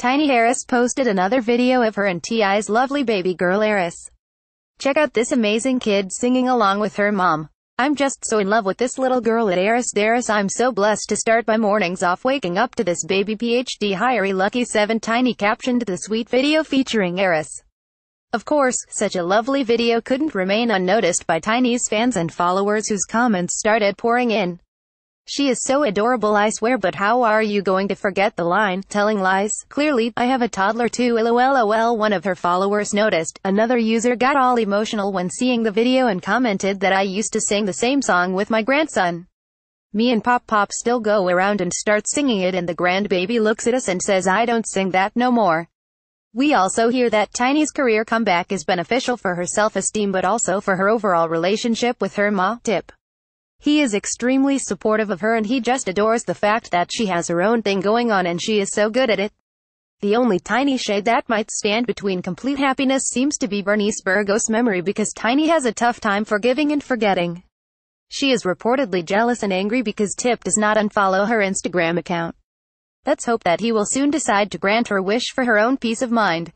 Tiny Harris posted another video of her and T.I.'s lovely baby girl Eris. Check out this amazing kid singing along with her mom. I'm just so in love with this little girl at Eris Daris. I'm so blessed to start my mornings off waking up to this baby PhD Hirey Lucky 7 Tiny captioned the sweet video featuring Eris. Of course, such a lovely video couldn't remain unnoticed by Tiny's fans and followers whose comments started pouring in. She is so adorable I swear but how are you going to forget the line, telling lies, clearly, I have a toddler too lolol one of her followers noticed, another user got all emotional when seeing the video and commented that I used to sing the same song with my grandson. Me and Pop Pop still go around and start singing it and the grandbaby looks at us and says I don't sing that no more. We also hear that Tiny's career comeback is beneficial for her self-esteem but also for her overall relationship with her ma, tip. He is extremely supportive of her and he just adores the fact that she has her own thing going on and she is so good at it. The only tiny shade that might stand between complete happiness seems to be Bernice Burgos' memory because Tiny has a tough time forgiving and forgetting. She is reportedly jealous and angry because Tip does not unfollow her Instagram account. Let's hope that he will soon decide to grant her wish for her own peace of mind.